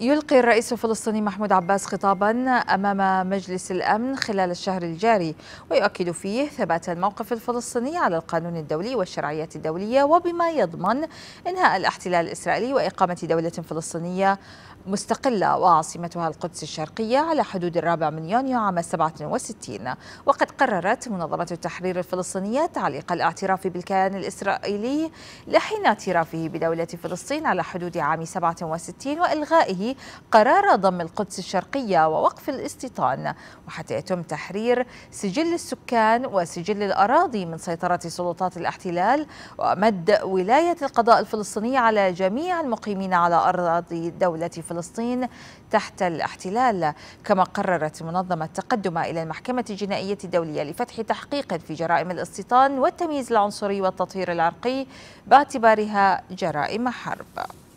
يلقي الرئيس الفلسطيني محمود عباس خطابا امام مجلس الامن خلال الشهر الجاري ويؤكد فيه ثبات الموقف الفلسطيني على القانون الدولي والشرعيات الدوليه وبما يضمن انهاء الاحتلال الاسرائيلي واقامه دوله فلسطينيه مستقله وعاصمتها القدس الشرقيه على حدود الرابع من يونيو عام 67 وقد قررت منظمه التحرير الفلسطينيه تعليق الاعتراف بالكيان الاسرائيلي لحين اعترافه بدوله فلسطين على حدود عام 67 والغائه قرار ضم القدس الشرقية ووقف الاستيطان وحتى يتم تحرير سجل السكان وسجل الأراضي من سيطرة سلطات الاحتلال ومد ولاية القضاء الفلسطيني على جميع المقيمين على أراضي دولة فلسطين تحت الاحتلال كما قررت منظمة تقدم إلى المحكمة الجنائية الدولية لفتح تحقيق في جرائم الاستيطان والتمييز العنصري والتطهير العرقي باعتبارها جرائم حرب